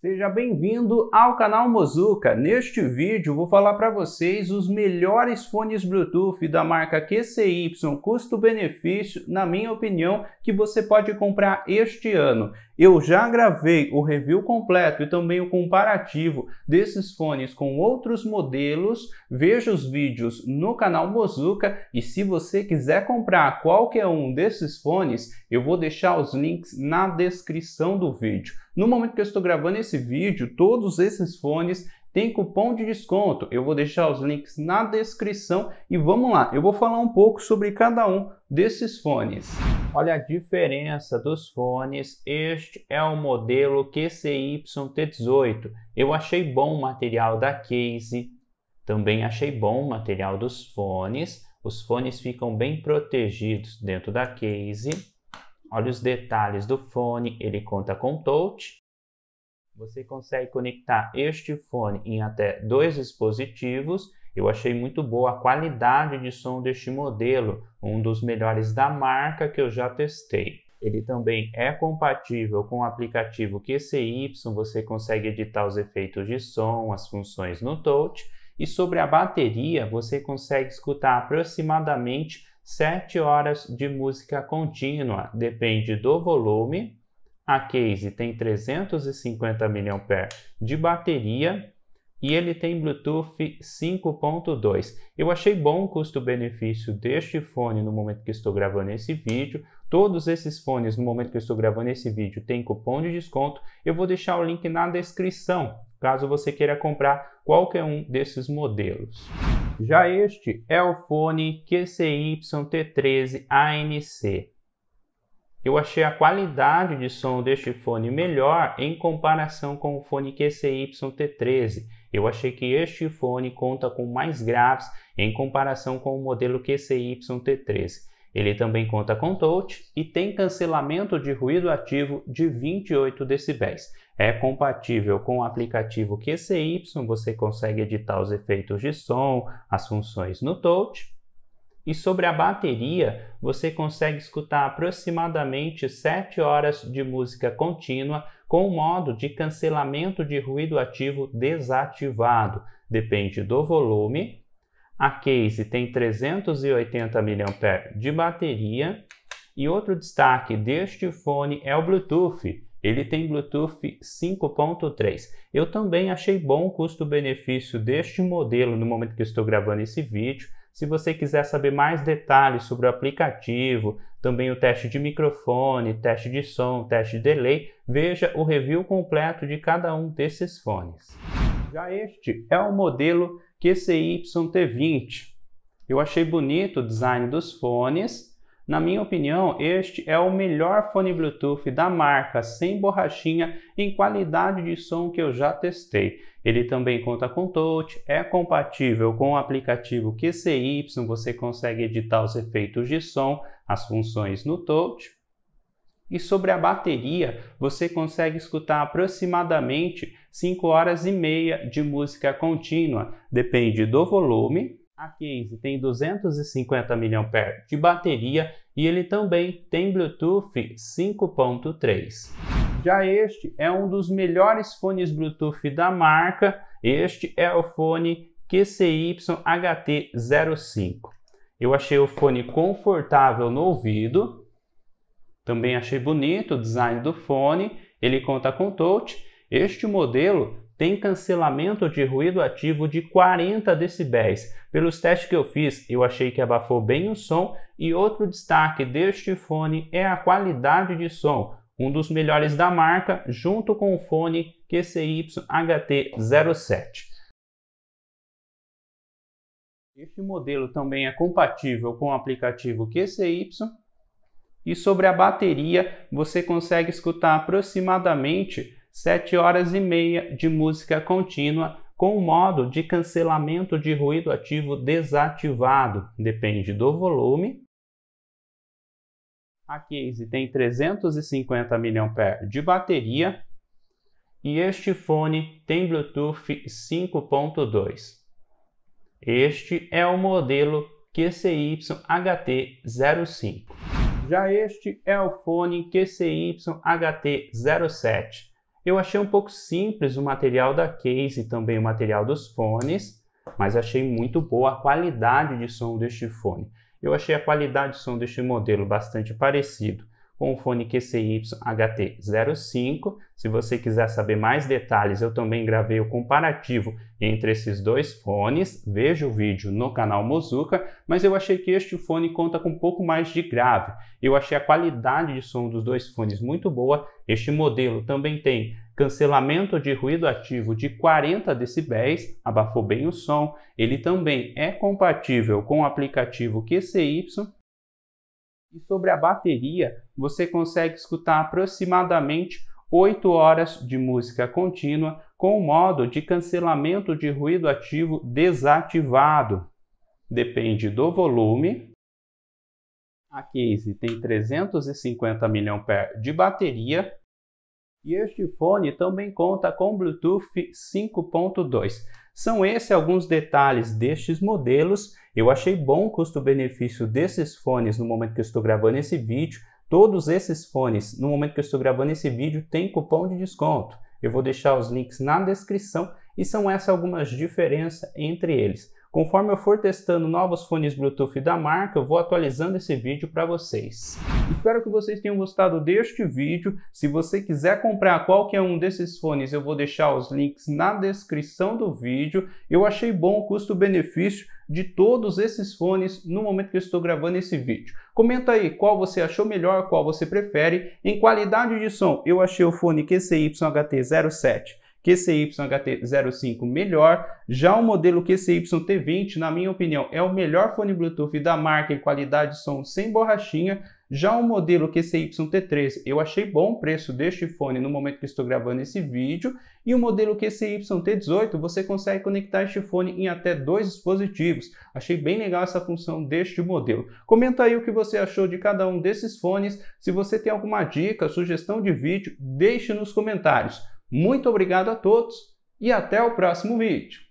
Seja bem-vindo ao canal Mozuka. Neste vídeo vou falar para vocês os melhores fones Bluetooth da marca QCY, custo-benefício, na minha opinião, que você pode comprar este ano. Eu já gravei o review completo e também o comparativo desses fones com outros modelos. Veja os vídeos no canal Mozuka e se você quiser comprar qualquer um desses fones, eu vou deixar os links na descrição do vídeo. No momento que eu estou gravando esse vídeo, todos esses fones tem cupom de desconto. Eu vou deixar os links na descrição e vamos lá. Eu vou falar um pouco sobre cada um desses fones. Olha a diferença dos fones. Este é o modelo QCY-T18. Eu achei bom o material da case. Também achei bom o material dos fones. Os fones ficam bem protegidos dentro da case. Olha os detalhes do fone, ele conta com touch, você consegue conectar este fone em até dois dispositivos. Eu achei muito boa a qualidade de som deste modelo, um dos melhores da marca que eu já testei. Ele também é compatível com o aplicativo QCY, você consegue editar os efeitos de som, as funções no touch. E sobre a bateria, você consegue escutar aproximadamente 7 horas de música contínua, depende do volume a case tem 350 mAh de bateria e ele tem Bluetooth 5.2. Eu achei bom o custo-benefício deste fone no momento que estou gravando esse vídeo. Todos esses fones, no momento que estou gravando esse vídeo, tem cupom de desconto. Eu vou deixar o link na descrição, caso você queira comprar qualquer um desses modelos. Já este é o fone QCY-T13 ANC. Eu achei a qualidade de som deste fone melhor em comparação com o fone QCY-T13. Eu achei que este fone conta com mais graves em comparação com o modelo QCY-T13. Ele também conta com touch e tem cancelamento de ruído ativo de 28 decibéis. É compatível com o aplicativo QCY, você consegue editar os efeitos de som, as funções no touch e sobre a bateria, você consegue escutar aproximadamente 7 horas de música contínua com o modo de cancelamento de ruído ativo desativado. Depende do volume. A case tem 380 mAh de bateria. E outro destaque deste fone é o Bluetooth. Ele tem Bluetooth 5.3. Eu também achei bom o custo-benefício deste modelo no momento que estou gravando esse vídeo. Se você quiser saber mais detalhes sobre o aplicativo, também o teste de microfone, teste de som, teste de delay, veja o review completo de cada um desses fones. Já este é o modelo QCY-T20. Eu achei bonito o design dos fones, na minha opinião, este é o melhor fone Bluetooth da marca, sem borrachinha, em qualidade de som que eu já testei. Ele também conta com touch, é compatível com o aplicativo QCY, você consegue editar os efeitos de som, as funções no touch. E sobre a bateria, você consegue escutar aproximadamente 5 horas e meia de música contínua, depende do volume, a case tem 250 mAh de bateria e ele também tem Bluetooth 5.3. Já este é um dos melhores fones Bluetooth da marca, este é o fone QCY-HT05. Eu achei o fone confortável no ouvido, também achei bonito o design do fone, ele conta com touch. Este modelo tem cancelamento de ruído ativo de 40 decibéis. Pelos testes que eu fiz, eu achei que abafou bem o som e outro destaque deste fone é a qualidade de som, um dos melhores da marca, junto com o fone QCY HT07. Este modelo também é compatível com o aplicativo QCY e sobre a bateria você consegue escutar aproximadamente 7 horas e meia de música contínua com o modo de cancelamento de ruído ativo desativado, depende do volume. A case tem 350 mAh de bateria e este fone tem Bluetooth 5.2. Este é o modelo QCY-HT05. Já este é o fone QCY-HT07, eu achei um pouco simples o material da case e também o material dos fones, mas achei muito boa a qualidade de som deste fone. Eu achei a qualidade de som deste modelo bastante parecido com o fone QCY HT05. Se você quiser saber mais detalhes, eu também gravei o comparativo entre esses dois fones, veja o vídeo no canal Mozuka, mas eu achei que este fone conta com um pouco mais de grave. Eu achei a qualidade de som dos dois fones muito boa. Este modelo também tem cancelamento de ruído ativo de 40 decibéis, abafou bem o som. Ele também é compatível com o aplicativo QCY e sobre a bateria, você consegue escutar aproximadamente 8 horas de música contínua com o modo de cancelamento de ruído ativo desativado. Depende do volume. A case tem 350 mAh de bateria e este fone também conta com Bluetooth 5.2. São esses alguns detalhes destes modelos. Eu achei bom o custo-benefício desses fones no momento que eu estou gravando esse vídeo. Todos esses fones, no momento que eu estou gravando esse vídeo, tem cupom de desconto. Eu vou deixar os links na descrição e são essas algumas diferenças entre eles. Conforme eu for testando novos fones Bluetooth da marca, eu vou atualizando esse vídeo para vocês. Espero que vocês tenham gostado deste vídeo. Se você quiser comprar qualquer um desses fones, eu vou deixar os links na descrição do vídeo. Eu achei bom o custo-benefício de todos esses fones no momento que eu estou gravando esse vídeo. Comenta aí qual você achou melhor, qual você prefere. Em qualidade de som, eu achei o fone qcyht 07 QCY-HT05 melhor. Já o modelo QCY-T20, na minha opinião, é o melhor fone Bluetooth da marca em qualidade de som sem borrachinha. Já o modelo QCY-T3, eu achei bom o preço deste fone no momento que estou gravando esse vídeo. E o modelo QCY-T18, você consegue conectar este fone em até dois dispositivos. Achei bem legal essa função deste modelo. Comenta aí o que você achou de cada um desses fones. Se você tem alguma dica, sugestão de vídeo, deixe nos comentários. Muito obrigado a todos e até o próximo vídeo.